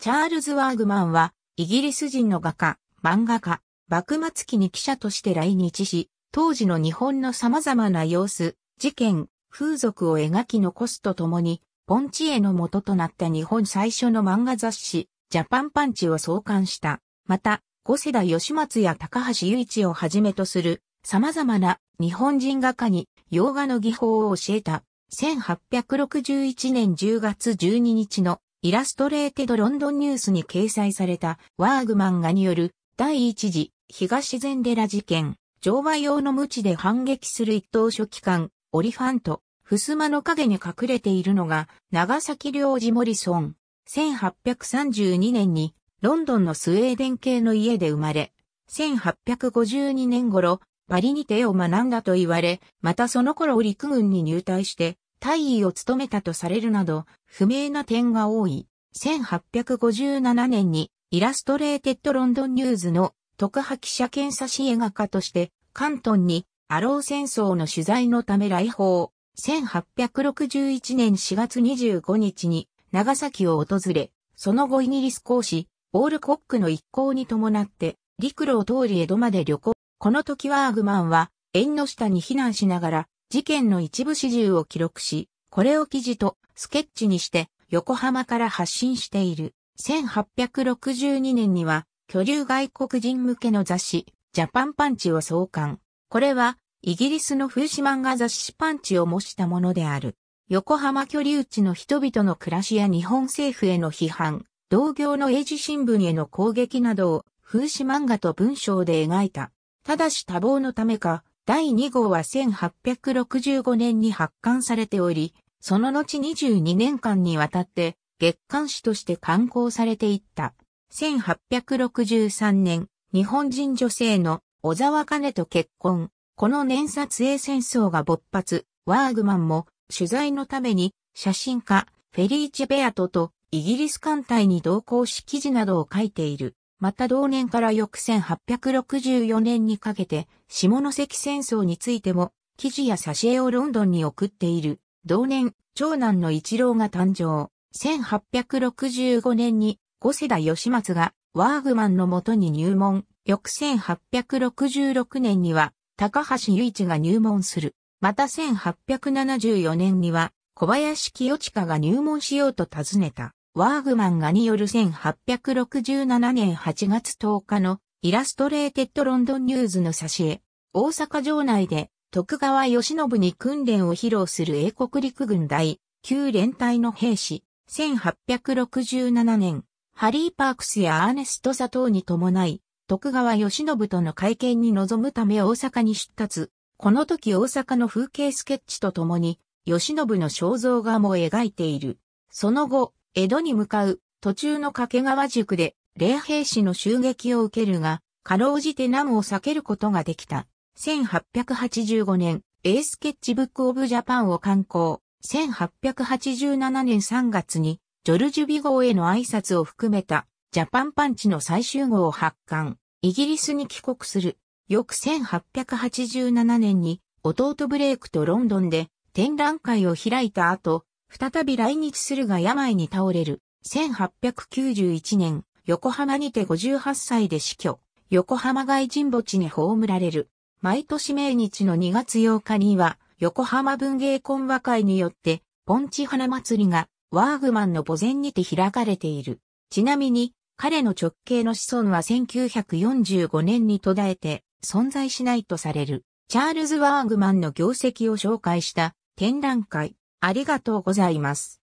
チャールズ・ワーグマンは、イギリス人の画家、漫画家、幕末期に記者として来日し、当時の日本の様々な様子、事件、風俗を描き残すとともに、ポンチ絵の元となった日本最初の漫画雑誌、ジャパンパンチを創刊した。また、五世田義松や高橋雄一をはじめとする、様々な日本人画家に洋画の技法を教えた。1861年10月12日のイラストレーテドロンドンニュースに掲載されたワーグマンガによる第一次東禅寺事件、乗馬用の無知で反撃する一等書記官、オリファント、襖の影に隠れているのが長崎領事モリソン。1832年にロンドンのスウェーデン系の家で生まれ、1852年頃、パリにてを学んだと言われ、またその頃陸軍に入隊して、大尉を務めたとされるなど、不明な点が多い。1857年にイラストレーテッドロンドンニューズの特派記者検査支援画家として、関東にアロー戦争の取材のため来訪。1861年4月25日に長崎を訪れ、その後イギリス公使、オールコックの一行に伴って、陸路を通り江戸まで旅行。この時はアーグマンは、縁の下に避難しながら、事件の一部始終を記録し、これを記事とスケッチにして横浜から発信している。1862年には、居留外国人向けの雑誌、ジャパンパンチを創刊。これは、イギリスの風刺漫画雑誌パンチを模したものである。横浜居留地の人々の暮らしや日本政府への批判、同業の英字新聞への攻撃などを風刺漫画と文章で描いた。ただし多忙のためか、第2号は1865年に発刊されており、その後22年間にわたって月刊誌として刊行されていった。1863年、日本人女性の小沢兼と結婚。この年撮影戦争が勃発。ワーグマンも取材のために写真家フェリーチェ・ベアトとイギリス艦隊に同行し記事などを書いている。また同年から翌1864年にかけて、下関戦争についても、記事や挿絵をロンドンに送っている。同年、長男の一郎が誕生。1865年に、五世代吉松が、ワーグマンのもとに入門。翌1866年には、高橋雄一が入門する。また1874年には、小林清親が入門しようと尋ねた。ワーグマンがによる1867年8月10日のイラストレーテッドロンドンニューズの挿絵、大阪城内で徳川慶喜に訓練を披露する英国陸軍第9連隊の兵士、1867年、ハリー・パークスやアーネスト・佐藤に伴い、徳川慶喜との会見に臨むため大阪に出立。この時大阪の風景スケッチとともに、慶喜の肖像画も描いている。その後、江戸に向かう途中の掛川塾で、霊兵士の襲撃を受けるが、かろうじて難を避けることができた。1885年、A スケッチブックオブジャパンを刊行。1887年3月に、ジョルジュゴ号への挨拶を含めた、ジャパンパンチの最終号を発刊。イギリスに帰国する。翌1887年に、弟ブレイクとロンドンで展覧会を開いた後、再び来日するが病に倒れる。1891年、横浜にて58歳で死去。横浜外人墓地に葬られる。毎年命日の2月8日には、横浜文芸懇話会によって、ポンチ花祭りが、ワーグマンの墓前にて開かれている。ちなみに、彼の直系の子孫は1945年に途絶えて、存在しないとされる。チャールズ・ワーグマンの業績を紹介した展覧会、ありがとうございます。